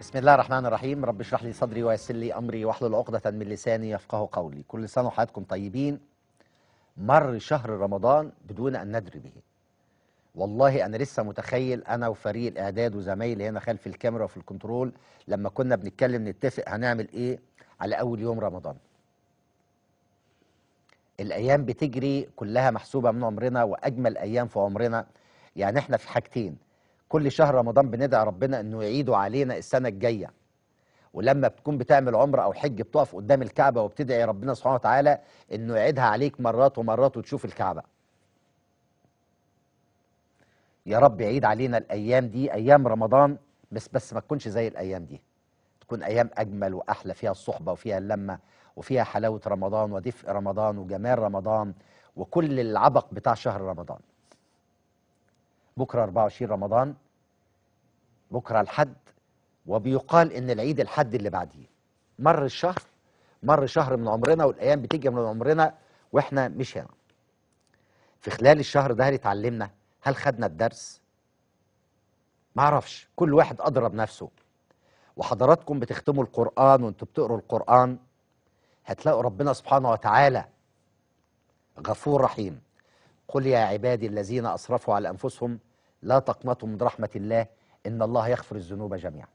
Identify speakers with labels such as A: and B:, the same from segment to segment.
A: بسم الله الرحمن الرحيم رب اشرح لي صدري ويسر لي امري واحلل عقدة من لساني يفقه قولي كل سنة وحياتكم طيبين مر شهر رمضان بدون ان ندري به والله انا لسه متخيل انا وفريق الاعداد وزمايلي هنا خلف الكاميرا وفي الكنترول لما كنا بنتكلم نتفق هنعمل ايه على اول يوم رمضان الايام بتجري كلها محسوبه من عمرنا واجمل ايام في عمرنا يعني احنا في حاجتين كل شهر رمضان بندعي ربنا انه يعيده علينا السنه الجايه ولما بتكون بتعمل عمره او حج بتقف قدام الكعبه وبتدعي ربنا سبحانه وتعالى انه يعيدها عليك مرات ومرات وتشوف الكعبه يا رب يعيد علينا الايام دي ايام رمضان بس بس ما تكونش زي الايام دي تكون ايام اجمل واحلى فيها الصحبه وفيها اللمه وفيها حلاوه رمضان ودفء رمضان وجمال رمضان وكل العبق بتاع شهر رمضان بكرة 24 رمضان بكرة الحد وبيقال إن العيد الحد اللي بعديه مر الشهر مر شهر من عمرنا والأيام بتيجي من عمرنا وإحنا مش هنا في خلال الشهر ده هل اتعلمنا هل خدنا الدرس معرفش كل واحد أدرى بنفسه وحضراتكم بتختموا القرآن وانتوا بتقروا القرآن هتلاقوا ربنا سبحانه وتعالى غفور رحيم قل يا عبادي الذين أسرفوا على أنفسهم لا تقنطوا من رحمة الله إن الله يغفر الذنوب جميعا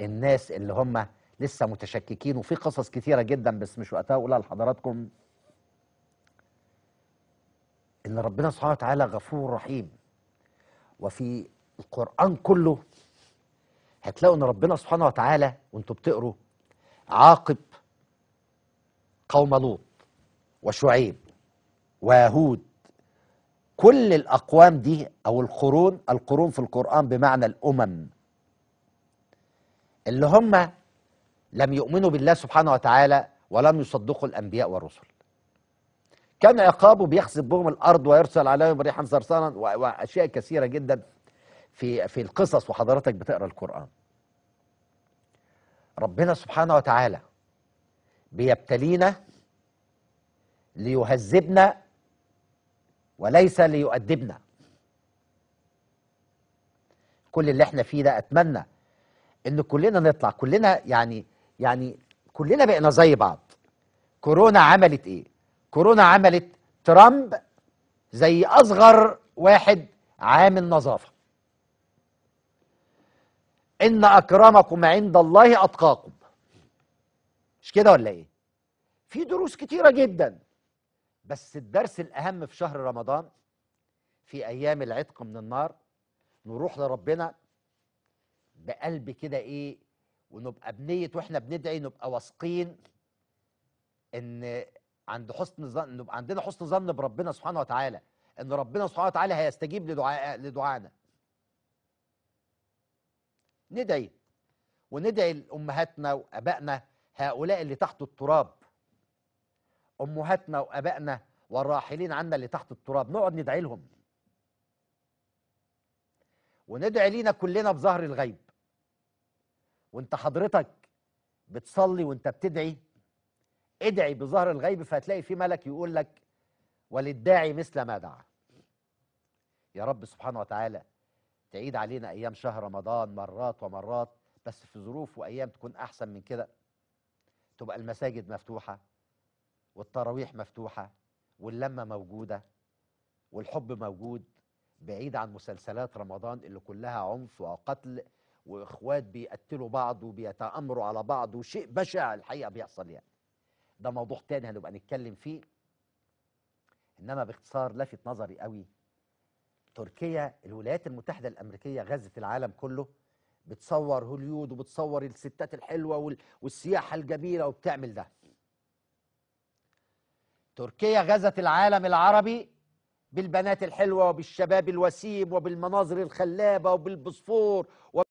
A: الناس اللي هم لسه متشككين وفي قصص كثيرة جدا بس مش وقتها أقولها لحضراتكم إن ربنا سبحانه وتعالى غفور رحيم وفي القرآن كله هتلاقوا إن ربنا سبحانه وتعالى وأنتوا بتقروا عاقب قوم لوط وشعيب ويهود كل الأقوام دي أو القرون القرون في القرآن بمعنى الأمم اللي هم لم يؤمنوا بالله سبحانه وتعالى ولم يصدقوا الأنبياء والرسل كان عقابه بيخسف بهم الأرض ويرسل عليهم ريحا صرصرا وأشياء كثيرة جدا في في القصص وحضرتك بتقرا القرآن ربنا سبحانه وتعالى بيبتلينا ليهذبنا وليس ليؤدبنا كل اللي احنا فيه ده اتمنى ان كلنا نطلع كلنا يعني يعني كلنا بقينا زي بعض كورونا عملت ايه كورونا عملت ترامب زي اصغر واحد عامل نظافه ان اكرمكم عند الله اتقاكم مش كده ولا ايه في دروس كتيره جدا بس الدرس الأهم في شهر رمضان في أيام العتق من النار نروح لربنا بقلب كده إيه ونبقى بنية وإحنا بندعي نبقى واثقين إن عند حسن ظن نبقى عندنا حسن ظن بربنا سبحانه وتعالى إن ربنا سبحانه وتعالى هيستجيب لدعاء لدعائنا ندعي وندعي لأمهاتنا وأبائنا هؤلاء اللي تحت التراب امهاتنا وابائنا والراحلين عنا اللي تحت التراب نقعد ندعي لهم وندعي لينا كلنا بظهر الغيب وانت حضرتك بتصلي وانت بتدعي ادعي بظهر الغيب فهتلاقي في ملك يقول لك وللداعي مثل ما دعا يا رب سبحانه وتعالى تعيد علينا ايام شهر رمضان مرات ومرات بس في ظروف وايام تكون احسن من كده تبقى المساجد مفتوحه والتراويح مفتوحة واللمة موجودة والحب موجود بعيد عن مسلسلات رمضان اللي كلها عنف وقتل واخوات بيقتلوا بعض وبيتآمروا على بعض وشيء بشع الحقيقة بيحصل يعني ده موضوع تاني هنبقى نتكلم فيه انما باختصار لفت نظري قوي تركيا الولايات المتحدة الأمريكية غزت العالم كله بتصور هوليود وبتصور الستات الحلوة والسياحة الجميلة وبتعمل ده تركيا غزت العالم العربي بالبنات الحلوة وبالشباب الوسيم وبالمناظر الخلابة وبالبوسفور